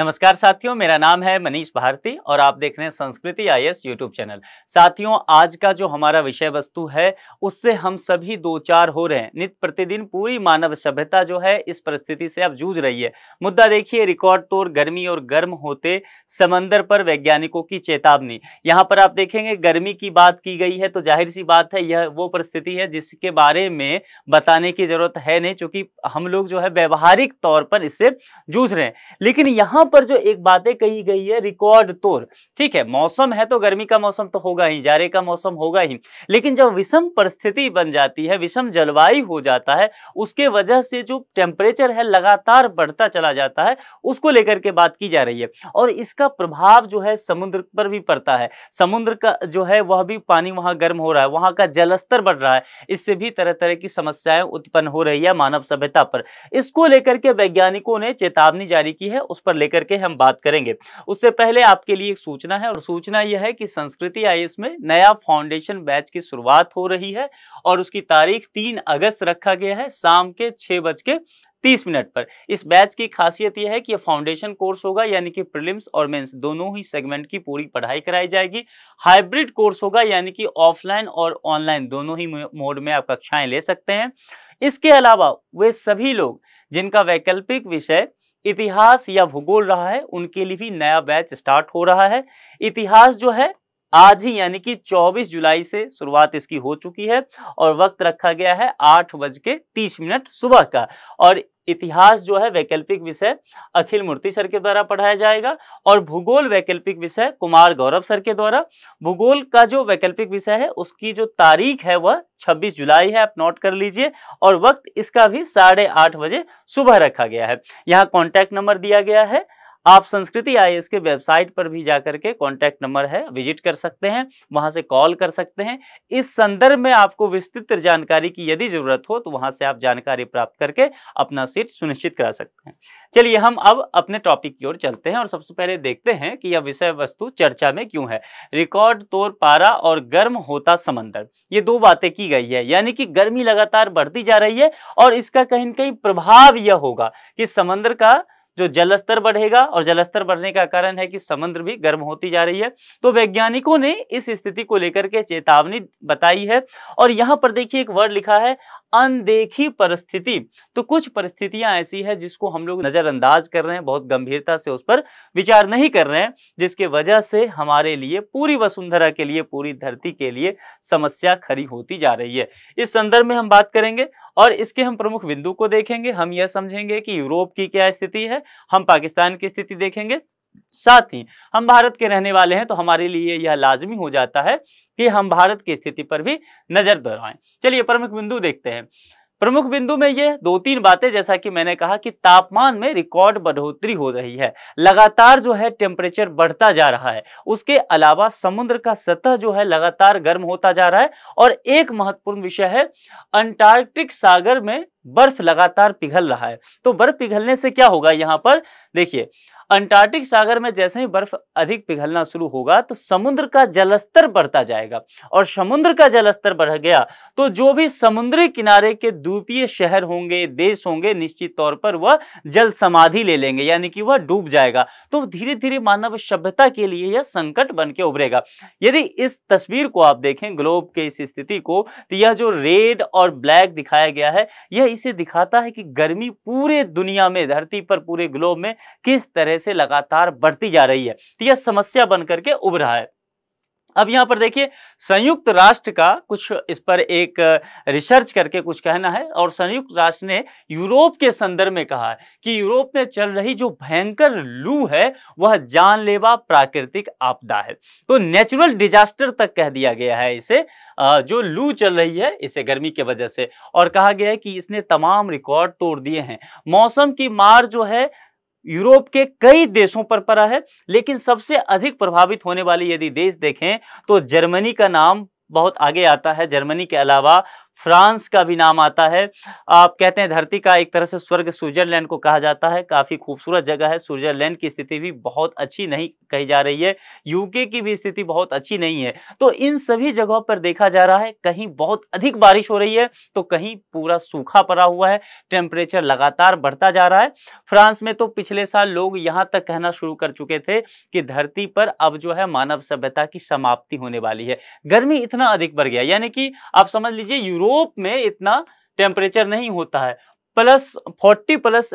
नमस्कार साथियों मेरा नाम है मनीष भारती और आप देख रहे हैं संस्कृति आई एस यूट्यूब चैनल साथियों आज का जो हमारा विषय वस्तु है उससे हम सभी दो चार हो रहे हैं नित प्रतिदिन पूरी मानव सभ्यता जो है इस परिस्थिति से अब जूझ रही है मुद्दा देखिए रिकॉर्ड तोड़ गर्मी और गर्म होते समंदर पर वैज्ञानिकों की चेतावनी यहाँ पर आप देखेंगे गर्मी की बात की गई है तो जाहिर सी बात है यह वो परिस्थिति है जिसके बारे में बताने की जरूरत है नहीं चूंकि हम लोग जो है व्यवहारिक तौर पर इससे जूझ रहे हैं लेकिन यहाँ पर जो एक बातें कही गई है रिकॉर्ड तोड़ ठीक है मौसम है तो गर्मी का मौसम तो होगा ही जारे का मौसम होगा ही लेकिन जब विषम परिस्थिति बन जाती है विषम जलवायु हो जाता है उसके वजह से जो टेम्परेचर है लगातार बढ़ता चला जाता है उसको लेकर के बात की जा रही है और इसका प्रभाव जो है समुद्र पर भी पड़ता है समुद्र का जो है वह भी पानी वहाँ गर्म हो रहा है वहाँ का जलस्तर बढ़ रहा है इससे भी तरह तरह की समस्याएं उत्पन्न हो रही है मानव सभ्यता पर इसको लेकर के वैज्ञानिकों ने चेतावनी जारी की है उस पर लेकर लेकर के हम बात करेंगे उससे पहले आपके लिए एक सूचना है और सूचना यह है कि संस्कृति आई में नया फाउंडेशन बैच की शुरुआत हो रही है और उसकी तारीख तीन अगस्त रखा गया है शाम के छः बज के तीस मिनट पर इस बैच की खासियत यह है कि यह फाउंडेशन कोर्स होगा यानी कि प्रीलिम्स और मेंस दोनों ही सेगमेंट की पूरी पढ़ाई कराई जाएगी हाइब्रिड कोर्स होगा यानी कि ऑफलाइन और ऑनलाइन दोनों ही मोड में आप कक्षाएं ले सकते हैं इसके अलावा वे सभी लोग जिनका वैकल्पिक विषय इतिहास या भूगोल रहा है उनके लिए भी नया बैच स्टार्ट हो रहा है इतिहास जो है आज ही यानी कि 24 जुलाई से शुरुआत इसकी हो चुकी है और वक्त रखा गया है आठ बज के तीस मिनट सुबह का और इतिहास जो है वैकल्पिक विषय अखिल मूर्ति सर के द्वारा पढ़ाया जाएगा और भूगोल वैकल्पिक विषय कुमार गौरव सर के द्वारा भूगोल का जो वैकल्पिक विषय है उसकी जो तारीख है वह 26 जुलाई है आप नोट कर लीजिए और वक्त इसका भी साढ़े आठ बजे सुबह रखा गया है यहाँ कॉन्टैक्ट नंबर दिया गया है आप संस्कृति आई के वेबसाइट पर भी जाकर के कॉन्टैक्ट नंबर है विजिट कर सकते हैं वहां से कॉल कर सकते हैं इस संदर्भ में आपको विस्तृत जानकारी की यदि ज़रूरत हो तो वहां से आप जानकारी प्राप्त करके अपना सीट सुनिश्चित करा सकते हैं चलिए हम अब अपने टॉपिक की ओर चलते हैं और सबसे पहले देखते हैं कि यह विषय वस्तु चर्चा में क्यों है रिकॉर्ड तोड़ पारा और गर्म होता समंदर ये दो बातें की गई है यानी कि गर्मी लगातार बढ़ती जा रही है और इसका कहीं ना कहीं प्रभाव यह होगा कि समंदर का जो जलस्तर बढ़ेगा और जलस्तर बढ़ने का कारण है कि समुद्र भी गर्म होती जा रही है तो वैज्ञानिकों ने इस स्थिति को लेकर के चेतावनी बताई है और यहाँ पर देखिए एक वर्ड लिखा है अनदेखी परिस्थिति तो कुछ परिस्थितियां ऐसी है जिसको हम लोग नजरअंदाज कर रहे हैं बहुत गंभीरता से उस पर विचार नहीं कर रहे हैं जिसके वजह से हमारे लिए पूरी वसुंधरा के लिए पूरी धरती के लिए समस्या खड़ी होती जा रही है इस संदर्भ में हम बात करेंगे और इसके हम प्रमुख बिंदु को देखेंगे हम यह समझेंगे कि यूरोप की क्या स्थिति है है हम पाकिस्तान की स्थिति देखेंगे साथ ही हम भारत के रहने वाले हैं तो हमारे लिए यह लाजमी हो जाता है कि हम भारत की स्थिति पर भी नजर दौड़ाएं चलिए प्रमुख बिंदु देखते हैं प्रमुख बिंदु में ये दो तीन बातें जैसा कि मैंने कहा कि तापमान में रिकॉर्ड बढ़ोतरी हो रही है लगातार जो है टेम्परेचर बढ़ता जा रहा है उसके अलावा समुद्र का सतह जो है लगातार गर्म होता जा रहा है और एक महत्वपूर्ण विषय है अंटार्कटिक सागर में बर्फ लगातार पिघल रहा है तो बर्फ पिघलने से क्या होगा यहाँ पर देखिए अंटार्कटिक सागर में जैसे ही बर्फ अधिक पिघलना शुरू होगा तो समुद्र का जलस्तर बढ़ता जाएगा और समुद्र का जलस्तर बढ़ गया तो जो भी समुद्री किनारे के द्वीपीय शहर होंगे देश होंगे निश्चित तौर पर वह जल समाधि ले लेंगे यानी कि वह डूब जाएगा तो धीरे धीरे मानव सभ्यता के लिए यह संकट बन के उभरेगा यदि इस तस्वीर को आप देखें ग्लोब के इस स्थिति को तो यह जो रेड और ब्लैक दिखाया गया है यह इसे दिखाता है कि गर्मी पूरे दुनिया में धरती पर पूरे ग्लोब में किस तरह से लगातार बढ़ती जा रही है तो यह समस्या बन करके उभरा है अब यहाँ पर देखिए संयुक्त राष्ट्र का कुछ इस पर एक रिसर्च करके कुछ कहना है और संयुक्त राष्ट्र ने यूरोप के संदर्भ में कहा है कि यूरोप में चल रही जो भयंकर लू है वह जानलेवा प्राकृतिक आपदा है तो नेचुरल डिजास्टर तक कह दिया गया है इसे जो लू चल रही है इसे गर्मी के वजह से और कहा गया है कि इसने तमाम रिकॉर्ड तोड़ दिए हैं मौसम की मार जो है यूरोप के कई देशों पर पड़ा है लेकिन सबसे अधिक प्रभावित होने वाले यदि देश देखें तो जर्मनी का नाम बहुत आगे आता है जर्मनी के अलावा फ्रांस का भी नाम आता है आप कहते हैं धरती का एक तरह से स्वर्ग स्विट्जरलैंड को कहा जाता है काफ़ी खूबसूरत जगह है स्विट्जरलैंड की स्थिति भी बहुत अच्छी नहीं कही जा रही है यूके की भी स्थिति बहुत अच्छी नहीं है तो इन सभी जगहों पर देखा जा रहा है कहीं बहुत अधिक बारिश हो रही है तो कहीं पूरा सूखा पड़ा हुआ है टेम्परेचर लगातार बढ़ता जा रहा है फ्रांस में तो पिछले साल लोग यहाँ तक कहना शुरू कर चुके थे कि धरती पर अब जो है मानव सभ्यता की समाप्ति होने वाली है गर्मी इतना अधिक बढ़ गया यानी कि आप समझ लीजिए यूरोप यूरोप में इतना टेम्परेचर नहीं होता है plus forty plus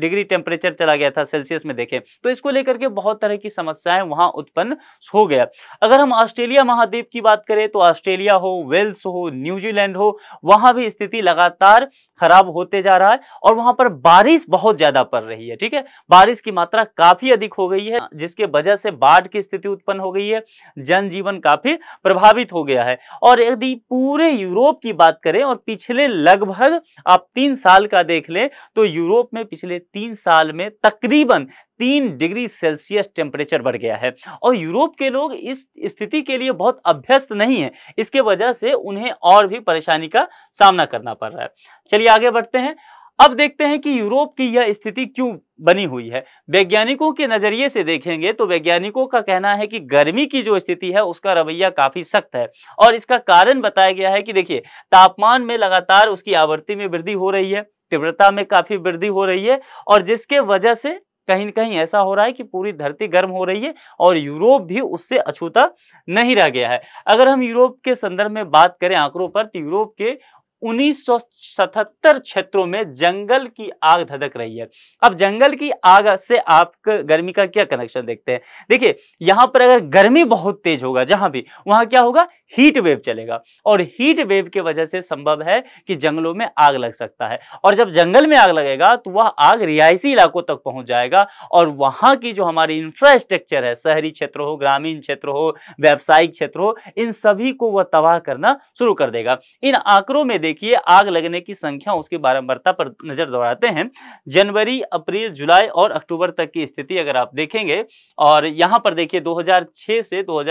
degree temperature चला गया था सेल्सियस में देखें तो इसको लेकर के बहुत तरह की समस्याएं वहां उत्पन्न हो गया अगर हम ऑस्ट्रेलिया महाद्वीप की बात करें तो ऑस्ट्रेलिया हो वेल्स हो न्यूजीलैंड हो वहां भी स्थिति लगातार खराब होते जा रहा है और वहां पर बारिश बहुत ज्यादा पड़ रही है ठीक है बारिश की मात्रा काफी अधिक हो गई है जिसके वजह से बाढ़ की स्थिति उत्पन्न हो गई है जनजीवन काफी प्रभावित हो गया है और यदि पूरे यूरोप की बात करें और पिछले लगभग आप तीन साल का का देख लें तो यूरोप में पिछले तीन साल में तकरीबन तीन डिग्री सेल्सियस टेम्परेचर बढ़ गया है और यूरोप के लोग इस स्थिति के लिए बहुत अभ्यस्त नहीं है इसके वजह से उन्हें और भी परेशानी का सामना करना पड़ रहा है चलिए आगे बढ़ते हैं अब देखते हैं कि यूरोप की यह स्थिति क्यों बनी हुई है वैज्ञानिकों के नज़रिए से देखेंगे तो वैज्ञानिकों का कहना है कि गर्मी की जो स्थिति है उसका रवैया काफ़ी सख्त है और इसका कारण बताया गया है कि देखिए तापमान में लगातार उसकी आवृत्ति में वृद्धि हो रही है तीव्रता में काफी वृद्धि हो रही है और जिसके वजह से कहीं ना कहीं ऐसा हो रहा है कि पूरी धरती गर्म हो रही है और यूरोप भी उससे अछूता नहीं रह गया है अगर हम यूरोप के संदर्भ में बात करें आंकड़ों पर तो यूरोप के 1977 क्षेत्रों में जंगल की आग धधक रही है अब जंगल की आग से आप गर्मी का क्या कनेक्शन देखते हैं देखिए यहां पर अगर गर्मी बहुत तेज होगा जहां भी वहां क्या होगा हीट वेव चलेगा और हीट वेव के वजह से संभव है कि जंगलों में आग लग सकता है और जब जंगल में आग लगेगा तो वह आग रिहायशी इलाकों तक पहुंच जाएगा और वहां की जो हमारी इंफ्रास्ट्रक्चर है शहरी क्षेत्र हो ग्रामीण क्षेत्र हो व्यावसायिक क्षेत्र हो इन सभी को वह तबाह करना शुरू कर देगा इन आंकड़ों में देखिए आग लगने की संख्या उसकी बारंबारता पर नजर दोहराते हैं जनवरी अप्रैल जुलाई और अक्टूबर तक की स्थिति अगर आप देखेंगे और यहाँ पर देखिए दो से दो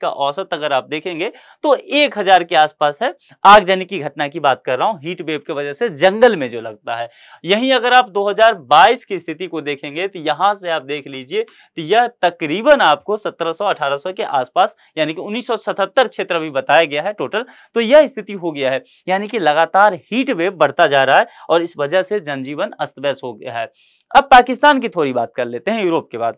का औसत अगर आप देखेंगे तो एक हजार के आसपास है आगजनी की घटना की बात कर रहा हूं हीट वेव की वजह से जंगल में जो लगता है यही अगर आप 2022 की स्थिति को देखेंगे तो यहां से आप देख लीजिए तो यह तकरीबन आपको 1700-1800 के आसपास यानी कि 1977 क्षेत्र भी बताया गया है टोटल तो यह स्थिति हो गया है यानी कि लगातार हीट वेव बढ़ता जा रहा है और इस वजह से जनजीवन अस्त व्यस्त हो गया है अब पाकिस्तान की थोड़ी बात कर लेते हैं यूरोप के बाद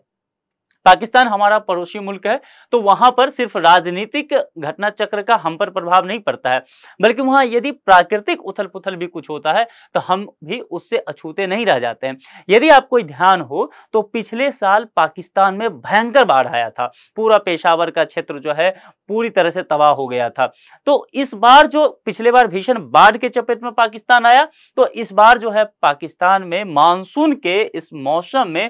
पाकिस्तान हमारा पड़ोसी मुल्क है तो वहां पर सिर्फ राजनीतिक घटना चक्र का हम पर प्रभाव नहीं पड़ता है बल्कि वहां यदि प्राकृतिक उथल पुथल भी कुछ होता है तो हम भी उससे अछूते नहीं रह जाते हैं यदि आपको ध्यान हो तो पिछले साल पाकिस्तान में भयंकर बाढ़ आया था पूरा पेशावर का क्षेत्र जो है पूरी तरह से तबाह हो गया था तो इस बार जो पिछले बार भीषण बाढ़ के चपेट में पाकिस्तान आया तो इस बार जो है पाकिस्तान में मानसून के इस मौसम में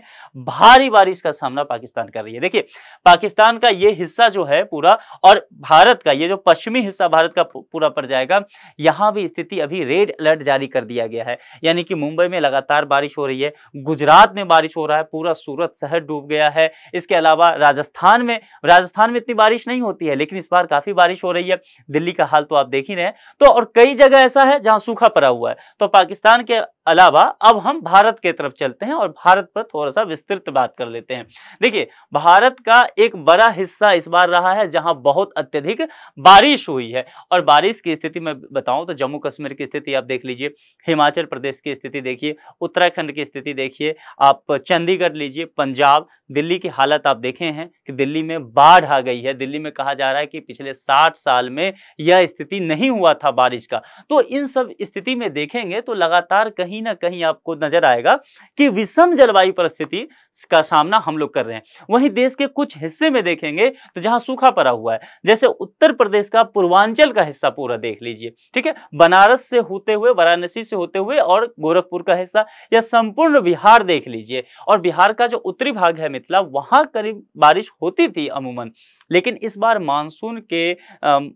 भारी बारिश का सामना पाकिस्तान प्रदान कर रही है देखिए पाकिस्तान का ये हिस्सा जो है पूरा और भारत का ये जो पश्चिमी हिस्सा भारत का पूरा पड़ जाएगा यहाँ भी स्थिति अभी रेड अलर्ट जारी कर दिया गया है यानी कि मुंबई में लगातार बारिश हो रही है गुजरात में बारिश हो रहा है पूरा सूरत शहर डूब गया है इसके अलावा राजस्थान में राजस्थान में इतनी बारिश नहीं होती है लेकिन इस बार काफी बारिश हो रही है दिल्ली का हाल तो आप देख ही रहे तो और कई जगह ऐसा है जहां सूखा पड़ा हुआ है तो पाकिस्तान के अलावा अब हम भारत के तरफ चलते हैं और भारत पर थोड़ा सा विस्तृत बात कर लेते हैं देखिए भारत का एक बड़ा हिस्सा इस बार रहा है जहां बहुत अत्यधिक बारिश हुई है और बारिश की स्थिति में बताऊं तो जम्मू कश्मीर की स्थिति आप देख लीजिए हिमाचल प्रदेश की स्थिति देखिए उत्तराखंड की स्थिति देखिए आप चंडीगढ़ लीजिए पंजाब दिल्ली की हालत आप देखे हैं कि दिल्ली में बाढ़ आ गई है दिल्ली में कहा जा रहा है कि पिछले साठ साल में यह स्थिति नहीं हुआ था बारिश का तो इन सब स्थिति में देखेंगे तो लगातार कहीं ना कहीं आपको नजर आएगा कि विषम जलवायु परिस्थिति का सामना हम लोग कर रहे हैं वहीं देश के कुछ हिस्से में देखेंगे तो जहां सूखा पड़ा हुआ है जैसे उत्तर प्रदेश का पूर्वांचल का हिस्सा पूरा देख लीजिए ठीक है बनारस से होते हुए वाराणसी से होते हुए और गोरखपुर का हिस्सा या संपूर्ण बिहार देख लीजिए और बिहार का जो उत्तरी भाग है मिथिला वहां करीब बारिश होती थी अमूमन लेकिन इस बार मानसून के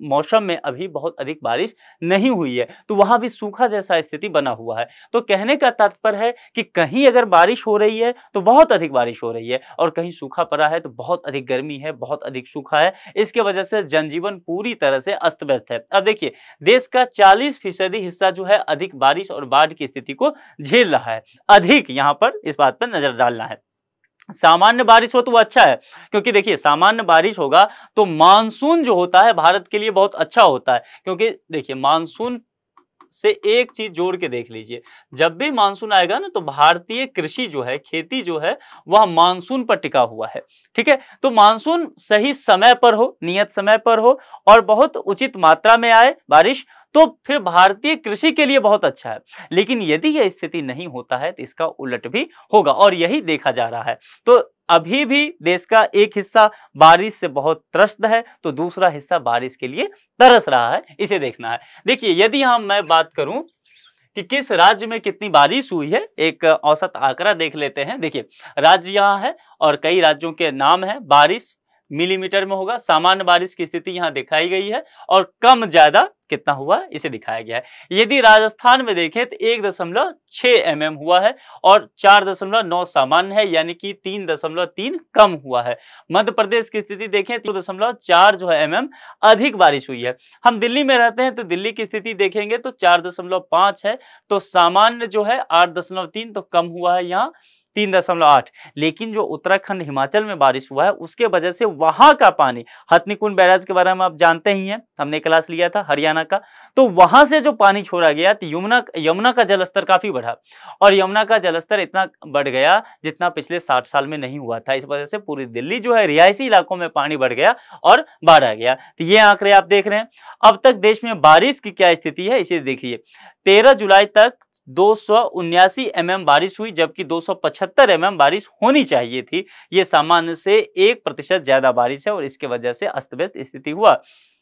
मौसम में अभी बहुत अधिक बारिश नहीं हुई है तो वहां भी सूखा जैसा स्थिति बना हुआ है तो कहने का तात्पर्य है कि कहीं अगर बारिश हो रही है तो बहुत अधिक बारिश हो रही है और कहीं सूखा सूखा पड़ा है तो बहुत अधिक गर्मी है बहुत अधिक सूखा है इसके वजह से जनजीवन पूरी तरह से अस्त व्यस्त है अब देखिए देश का चालीस फीसदी हिस्सा जो है अधिक बारिश और बाढ़ की स्थिति को झेल रहा है अधिक यहाँ पर इस बात पर नजर डालना है सामान्य बारिश हो तो वो अच्छा है क्योंकि देखिए सामान्य बारिश होगा तो मानसून जो होता है भारत के लिए बहुत अच्छा होता है क्योंकि देखिए मानसून से एक चीज जोड़ के देख लीजिए जब भी मानसून आएगा ना तो भारतीय कृषि जो है खेती जो है वह मानसून पर टिका हुआ है ठीक है तो मानसून सही समय पर हो नियत समय पर हो और बहुत उचित मात्रा में आए बारिश तो फिर भारतीय कृषि के लिए बहुत अच्छा है लेकिन यदि यह स्थिति नहीं होता है तो इसका उलट भी होगा और यही देखा जा रहा है तो अभी भी देश का एक हिस्सा बारिश से बहुत त्रस्त है तो दूसरा हिस्सा बारिश के लिए तरस रहा है इसे देखना है देखिए यदि हम मैं बात करूं कि किस राज्य में कितनी बारिश हुई है एक औसत आंकड़ा देख लेते हैं देखिए राज्य यहाँ है और कई राज्यों के नाम है बारिश मिलीमीटर में होगा सामान्य बारिश की स्थिति यहाँ दिखाई गई है और कम ज्यादा कितना हुआ इसे दिखाया गया है यदि राजस्थान में देखें तो एक दशमलव छह एम mm हुआ है और चार दशमलव नौ सामान्य है यानी कि तीन दशमलव तीन कम हुआ है मध्य प्रदेश की स्थिति देखें तो दशमलव चार जो है एम mm अधिक बारिश हुई है हम दिल्ली में रहते हैं तो दिल्ली की स्थिति देखेंगे तो चार दशमलव पांच है तो सामान्य जो है आठ दशमलव तीन तो कम हुआ है यहाँ तीन दशमलव आठ लेकिन जो उत्तराखंड हिमाचल में बारिश हुआ है उसके वजह से वहां का पानी हथनीकुंड बैराज के बारे में आप जानते ही हैं हमने क्लास लिया था हरियाणा का तो वहां से जो पानी छोड़ा गया तो यमुना यमुना का जलस्तर काफी बढ़ा और यमुना का जलस्तर इतना बढ़ गया जितना पिछले साठ साल में नहीं हुआ था इस वजह से पूरी दिल्ली जो है रिहायशी इलाकों में पानी बढ़ गया और बाढ़ आ गया तो ये आंकड़े आप देख रहे हैं अब तक देश में बारिश की क्या स्थिति है इसे देखिए तेरह जुलाई तक दो सौ उन्यासी एम बारिश हुई जबकि दो सौ पचहत्तर एम बारिश होनी चाहिए थी ये सामान्य से एक प्रतिशत ज़्यादा बारिश है और इसके वजह से अस्त व्यस्त स्थिति हुआ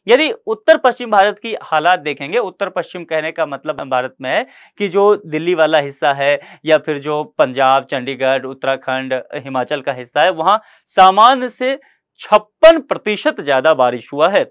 यदि उत्तर पश्चिम भारत की हालात देखेंगे उत्तर पश्चिम कहने का मतलब भारत में है कि जो दिल्ली वाला हिस्सा है या फिर जो पंजाब चंडीगढ़ उत्तराखंड हिमाचल का हिस्सा है वहाँ सामान्य से छप्पन प्रतिशत ज़्यादा बारिश हुआ है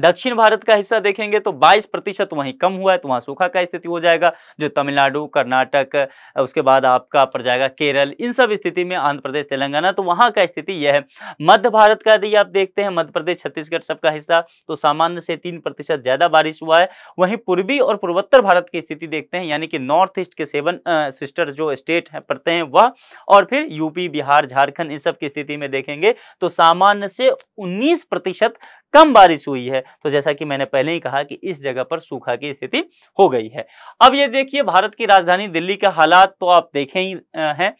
दक्षिण भारत का हिस्सा देखेंगे तो 22 प्रतिशत वहीं कम हुआ है तो वहाँ सूखा का स्थिति हो जाएगा जो तमिलनाडु कर्नाटक उसके बाद आपका पड़ जाएगा केरल इन सब स्थिति में आंध्र प्रदेश तेलंगाना तो वहाँ का स्थिति यह है मध्य भारत का यदि आप देखते हैं मध्य प्रदेश छत्तीसगढ़ सबका हिस्सा तो सामान्य से तीन प्रतिशत ज़्यादा बारिश हुआ है वहीं पूर्वी और पूर्वोत्तर भारत की स्थिति देखते हैं यानी कि नॉर्थ ईस्ट के सेवन सिस्टर जो स्टेट हैं पड़ते हैं वह और फिर यूपी बिहार झारखंड इन सब की स्थिति में देखेंगे तो सामान्य से उन्नीस प्रतिशत कम बारिश हुई है तो जैसा कि मैंने पहले ही कहा कि इस जगह पर सूखा की स्थिति हो गई है अब ये देखिए भारत की राजधानी दिल्ली का हालात तो आप देखे ही हैं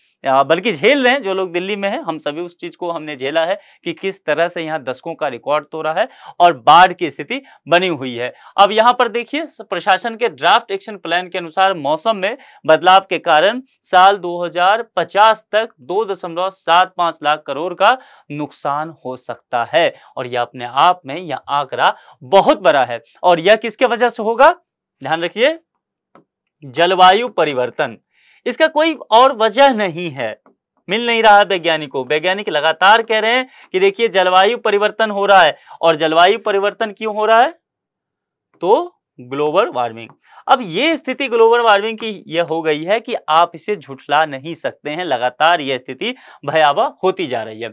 बल्कि झेल रहे हैं जो लोग दिल्ली में हैं हम सभी उस चीज़ को हमने झेला है कि किस तरह से यहाँ दशकों का रिकॉर्ड तो रहा है और बाढ़ की स्थिति बनी हुई है अब यहाँ पर देखिए प्रशासन के ड्राफ्ट एक्शन प्लान के अनुसार मौसम में बदलाव के कारण साल 2050 तक 2.75 लाख करोड़ का नुकसान हो सकता है और यह अपने आप में यह आंकड़ा बहुत बड़ा है और यह किसके वजह से होगा ध्यान रखिए जलवायु परिवर्तन इसका कोई और वजह नहीं है मिल नहीं रहा है को वैज्ञानिक लगातार कह रहे हैं कि देखिए जलवायु परिवर्तन हो रहा है और जलवायु परिवर्तन क्यों हो रहा है तो ग्लोबल वार्मिंग अब ये स्थिति ग्लोबल वार्मिंग की यह हो गई है कि आप इसे झुठला नहीं सकते हैं लगातार यह स्थिति भयावह होती जा रही है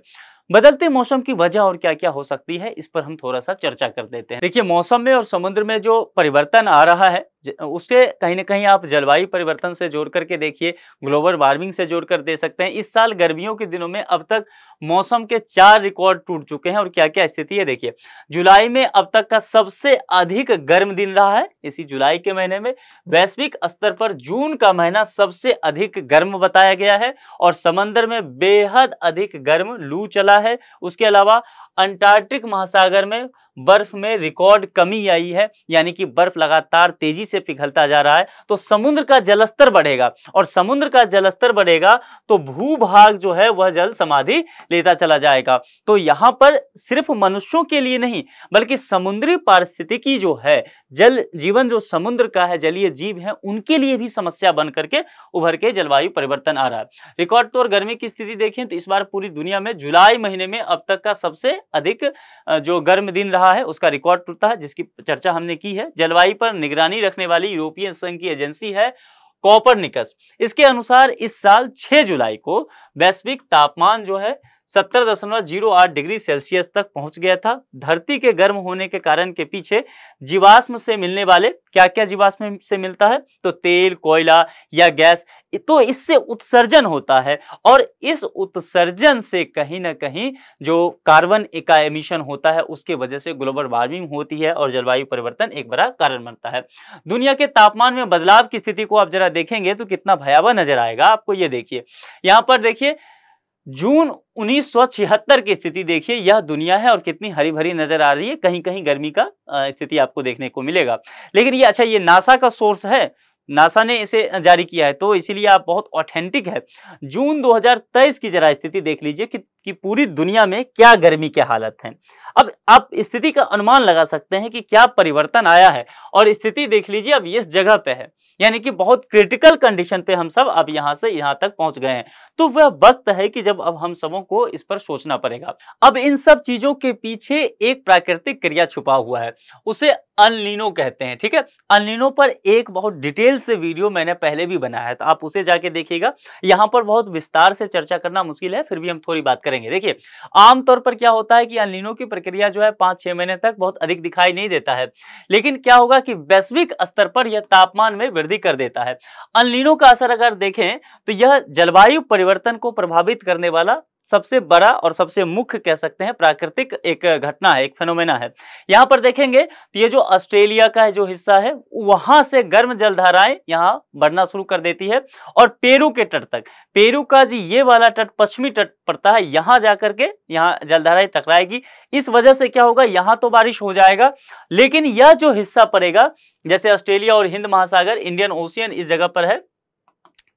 बदलते मौसम की वजह और क्या क्या हो सकती है इस पर हम थोड़ा सा चर्चा कर देते हैं देखिए मौसम में और समुद्र में जो परिवर्तन आ रहा है उसके कहीं ना कहीं आप जलवायु परिवर्तन से जोड़ करके देखिए ग्लोबल वार्मिंग से जोड़ कर दे सकते हैं इस साल गर्मियों के दिनों में अब तक मौसम के चार रिकॉर्ड टूट चुके हैं और क्या क्या स्थिति है देखिए जुलाई में अब तक का सबसे अधिक गर्म दिन रहा है इसी जुलाई के महीने में वैश्विक स्तर पर जून का महीना सबसे अधिक गर्म बताया गया है और समंदर में बेहद अधिक गर्म लू चला है उसके अलावा अंटार्कटिक महासागर में बर्फ में रिकॉर्ड कमी आई है यानी कि बर्फ लगातार तेजी से पिघलता जा रहा है तो समुद्र का जलस्तर बढ़ेगा और समुद्र का जलस्तर बढ़ेगा तो भूभाग जो है वह जल समाधि लेता चला जाएगा तो यहां पर सिर्फ मनुष्यों के लिए नहीं बल्कि समुद्री पारिस्थितिकी जो है जल जीवन जो समुद्र का है जलीय जीव है उनके लिए भी समस्या बन करके उभर के जलवायु परिवर्तन आ रहा है रिकॉर्ड तौर गर्मी की स्थिति देखें तो इस बार पूरी दुनिया में जुलाई महीने में अब तक का सबसे अधिक जो गर्म दिन रहा रहा है उसका रिकॉर्ड टूटता है जिसकी चर्चा हमने की है जलवायु पर निगरानी रखने वाली यूरोपियन संघ की एजेंसी है कॉपर निकस इसके अनुसार इस साल 6 जुलाई को वैश्विक तापमान जो है सत्तर दशमलव जीरो आठ डिग्री सेल्सियस तक पहुंच गया था धरती के गर्म होने के कारण के पीछे जीवाश्म से मिलने वाले क्या क्या जीवाश्म से मिलता है तो तेल कोयला या गैस तो इससे उत्सर्जन होता है और इस उत्सर्जन से कहीं ना कहीं जो कार्बन इका एमिशन होता है उसके वजह से ग्लोबल वार्मिंग होती है और जलवायु परिवर्तन एक बड़ा कारण बनता है दुनिया के तापमान में बदलाव की स्थिति को आप जरा देखेंगे तो कितना भयावह नजर आएगा आपको ये देखिए यहाँ पर देखिए जून 1976 की स्थिति देखिए यह दुनिया है और कितनी हरी भरी नजर आ रही है कहीं कहीं गर्मी का स्थिति आपको देखने को मिलेगा लेकिन ये अच्छा ये नासा का सोर्स है नासा ने इसे जारी किया है तो इसीलिए आप बहुत ऑथेंटिक है जून 2023 की जरा स्थिति देख लीजिए कि कि पूरी दुनिया में क्या गर्मी की हालत है अब आप स्थिति का अनुमान लगा सकते हैं कि क्या परिवर्तन आया है और स्थिति देख लीजिए अब इस जगह पे है यानी कि बहुत क्रिटिकल कंडीशन पे हम सब अब यहाँ से यहाँ तक पहुंच गए हैं तो वह वक्त है कि जब अब हम सबों को इस पर सोचना पड़ेगा अब इन सब चीजों के पीछे एक प्राकृतिक क्रिया छुपा हुआ है उसे अनलिनो कहते हैं ठीक है अनलिनो पर एक बहुत डिटेल से वीडियो मैंने पहले भी बनाया तो आप उसे जाके देखिएगा यहाँ पर बहुत विस्तार से चर्चा करना मुश्किल है फिर भी हम थोड़ी बात करेंगे करेंगे देखिए आमतौर पर क्या होता है कि अनलिनो की प्रक्रिया जो है पांच छह महीने तक बहुत अधिक दिखाई नहीं देता है लेकिन क्या होगा कि वैश्विक स्तर पर यह तापमान में वृद्धि कर देता है अनलिनो का असर अगर देखें तो यह जलवायु परिवर्तन को प्रभावित करने वाला सबसे बड़ा और सबसे मुख्य कह सकते हैं प्राकृतिक एक घटना है एक फेनोमेना है यहाँ पर देखेंगे तो ये जो ऑस्ट्रेलिया का जो हिस्सा है वहां से गर्म जलधाराएं यहाँ बढ़ना शुरू कर देती है और पेरू के तट तक पेरू का जी ये वाला तट पश्चिमी तट पड़ता है यहाँ जाकर के यहाँ जलधाराएं टकराएगी इस वजह से क्या होगा यहाँ तो बारिश हो जाएगा लेकिन यह जो हिस्सा पड़ेगा जैसे ऑस्ट्रेलिया और हिंद महासागर इंडियन ओशियन इस जगह पर है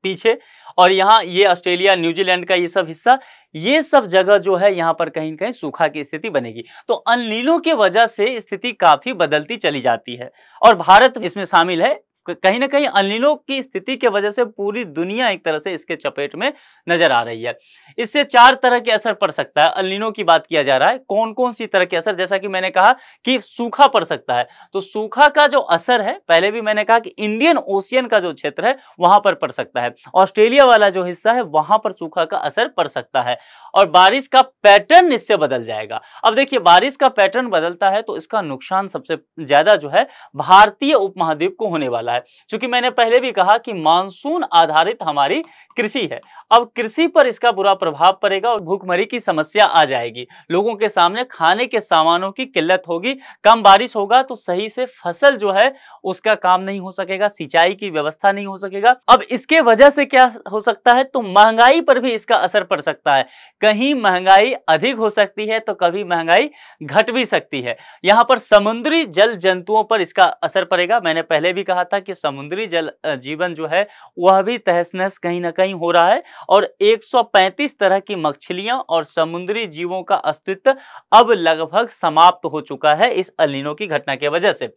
पीछे और यहाँ ये ऑस्ट्रेलिया न्यूजीलैंड का ये सब हिस्सा ये सब जगह जो है यहाँ पर कहीं कहीं सूखा की स्थिति बनेगी तो अनलीलों की वजह से स्थिति काफी बदलती चली जाती है और भारत इसमें शामिल है कहीं ना कहीं अनिलों की स्थिति के वजह से पूरी दुनिया एक तरह से इसके चपेट में नजर आ रही है इससे चार तरह के असर पड़ सकता है अनिलों की बात किया जा रहा है कौन कौन सी तरह के असर जैसा कि मैंने कहा कि सूखा पड़ सकता है तो सूखा का जो असर है पहले भी मैंने कहा कि इंडियन ओशियन का जो क्षेत्र है वहां पर पड़ सकता है ऑस्ट्रेलिया वाला जो हिस्सा है वहां पर सूखा का असर पड़ सकता है और बारिश का पैटर्न इससे बदल जाएगा अब देखिए बारिश का पैटर्न बदलता है तो इसका नुकसान सबसे ज्यादा जो है भारतीय उपमहाद्वीप को होने वाला वाला है क्योंकि मैंने पहले भी कहा कि मानसून आधारित हमारी कृषि है अब कृषि पर इसका बुरा प्रभाव पड़ेगा और भूखमरी की समस्या आ जाएगी लोगों के सामने खाने के सामानों की किल्लत होगी कम बारिश होगा तो सही से फसल जो है उसका काम नहीं हो सकेगा सिंचाई की व्यवस्था नहीं हो सकेगा अब इसके वजह से क्या हो सकता है तो महंगाई पर भी इसका असर पड़ सकता है कहीं महंगाई अधिक हो सकती है तो कभी महंगाई घट भी सकती है यहाँ पर समुद्री जल जंतुओं पर इसका असर पड़ेगा मैंने पहले भी कहा था कि समुद्री जल जीवन जो है वह भी तहस नहस कहीं ना कहीं हो रहा है और 135 तरह की मछलियां और समुद्री जीवों का अस्तित्व अब लगभग समाप्त हो चुका है इस अलिनो की घटना की वजह से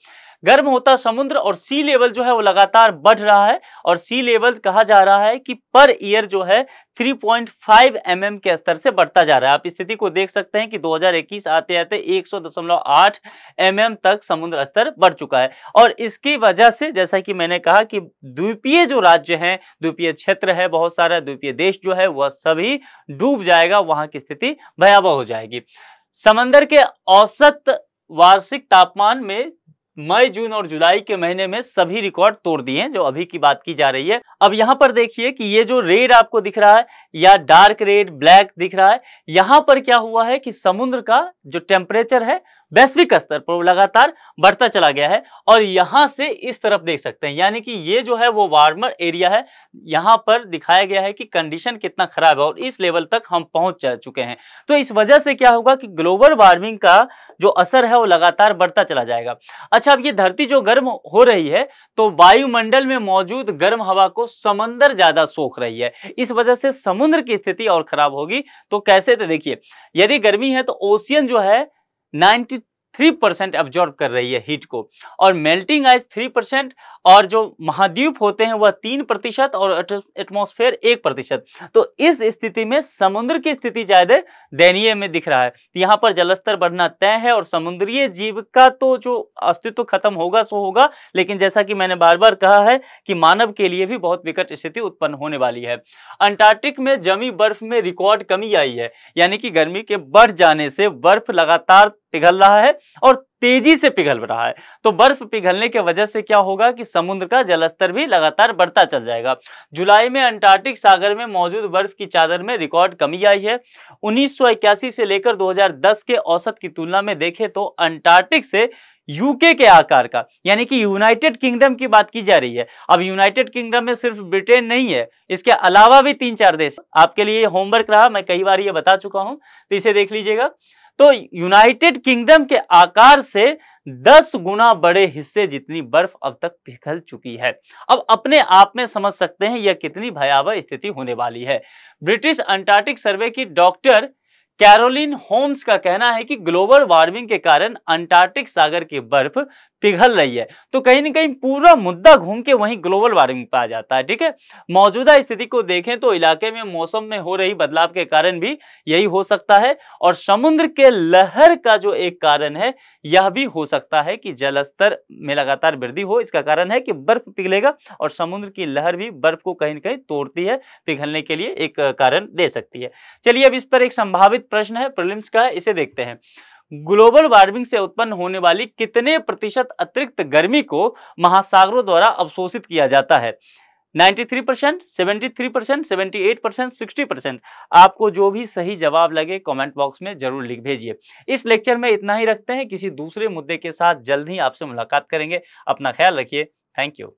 गर्म होता समुद्र और सी लेवल जो है वो लगातार बढ़ रहा है और सी लेवल कहा जा रहा है कि पर ईयर जो है 3.5 पॉइंट mm के स्तर से बढ़ता जा रहा है आप स्थिति को देख सकते हैं कि 2021 आते आते 100.8 mm तक समुद्र स्तर बढ़ चुका है और इसकी वजह से जैसा कि मैंने कहा कि द्वीपीय जो राज्य हैं द्वीपीय क्षेत्र है बहुत सारा द्वीपीय देश जो है वह सभी डूब जाएगा वहां की स्थिति भयावह हो जाएगी समंदर के औसत वार्षिक तापमान में मई जून और जुलाई के महीने में सभी रिकॉर्ड तोड़ दिए हैं जो अभी की बात की जा रही है अब यहाँ पर देखिए कि ये जो रेड आपको दिख रहा है या डार्क रेड ब्लैक दिख रहा है यहाँ पर क्या हुआ है कि समुद्र का जो टेम्परेचर है वैश्विक स्तर पर लगातार बढ़ता चला गया है और यहाँ से इस तरफ देख सकते हैं यानी कि ये जो है वो वार्मर एरिया है यहाँ पर दिखाया गया है कि कंडीशन कितना खराब है और इस लेवल तक हम पहुंच जा चुके हैं तो इस वजह से क्या होगा कि ग्लोबल वार्मिंग का जो असर है वो लगातार बढ़ता चला जाएगा अच्छा अब ये धरती जो गर्म हो रही है तो वायुमंडल में मौजूद गर्म हवा को समंदर ज्यादा सोख रही है इस वजह से समुद्र की स्थिति और खराब होगी तो कैसे तो देखिए यदि गर्मी है तो ओशियन जो है नाइन्टी थ्री परसेंट ऑब्जॉर्व कर रही है हीट को और मेल्टिंग आइस थ्री परसेंट और जो महाद्वीप होते हैं वह तीन प्रतिशत और एटमॉस्फेयर एक प्रतिशत तो इस स्थिति में समुद्र की स्थिति ज्यादा दयनीय में दिख रहा है तो यहाँ पर जलस्तर बढ़ना तय है और समुद्रीय जीव का तो जो अस्तित्व खत्म होगा सो होगा लेकिन जैसा कि मैंने बार बार कहा है कि मानव के लिए भी बहुत विकट स्थिति उत्पन्न होने वाली है अंटार्कटिक में जमी बर्फ में रिकॉर्ड कमी आई है यानी कि गर्मी के बढ़ जाने से बर्फ लगातार पिघल रहा है और तेजी से पिघल रहा है तो बर्फ पिघलने की वजह से क्या होगा कि समुद्र का जलस्तर भी लगातार बढ़ता चल जाएगा जुलाई में अंटार्कटिक सागर में मौजूद बर्फ की चादर में रिकॉर्ड कमी आई है उन्नीस से लेकर 2010 के औसत की तुलना में देखें तो अंटार्कटिक से यूके के आकार का यानी कि यूनाइटेड किंगडम की बात की जा रही है अब यूनाइटेड किंगडम में सिर्फ ब्रिटेन नहीं है इसके अलावा भी तीन चार देश आपके लिए होमवर्क रहा मैं कई बार ये बता चुका हूं तो इसे देख लीजिएगा तो यूनाइटेड किंगडम के आकार से दस गुना बड़े हिस्से जितनी बर्फ अब तक पिघल चुकी है अब अपने आप में समझ सकते हैं यह कितनी भयावह स्थिति होने वाली है ब्रिटिश अंटार्कटिक सर्वे की डॉक्टर कैरोलिन होम्स का कहना है कि ग्लोबल वार्मिंग के कारण अंटार्कटिक सागर की बर्फ पिघल रही है तो कहीं ना कहीं पूरा मुद्दा घूम के वहीं ग्लोबल वार्मिंग पर आ जाता है ठीक है मौजूदा स्थिति को देखें तो इलाके में मौसम में हो रही बदलाव के कारण भी यही हो सकता है और समुद्र के लहर का जो एक कारण है यह भी हो सकता है कि जलस्तर में लगातार वृद्धि हो इसका कारण है कि बर्फ पिघलेगा और समुद्र की लहर भी बर्फ को कहीं ना कहीं तोड़ती है पिघलने के लिए एक कारण दे सकती है चलिए अब इस पर एक संभावित प्रश्न है प्रिलिम्स का है इसे देखते हैं ग्लोबल वार्मिंग से उत्पन्न होने वाली कितने प्रतिशत अतिरिक्त गर्मी को महासागरों द्वारा अवशोषित किया जाता है 93 percent seventy three percent seventy eight percent sixty percent आपको जो भी सही जवाब लगे कमेंट बॉक्स में जरूर लिख भेजिए इस लेक्चर में इतना ही रखते हैं किसी दूसरे मुद्दे के साथ जल्द ही आपसे मुलाकात करेंगे अपना ख्याल रखिए थैंक यू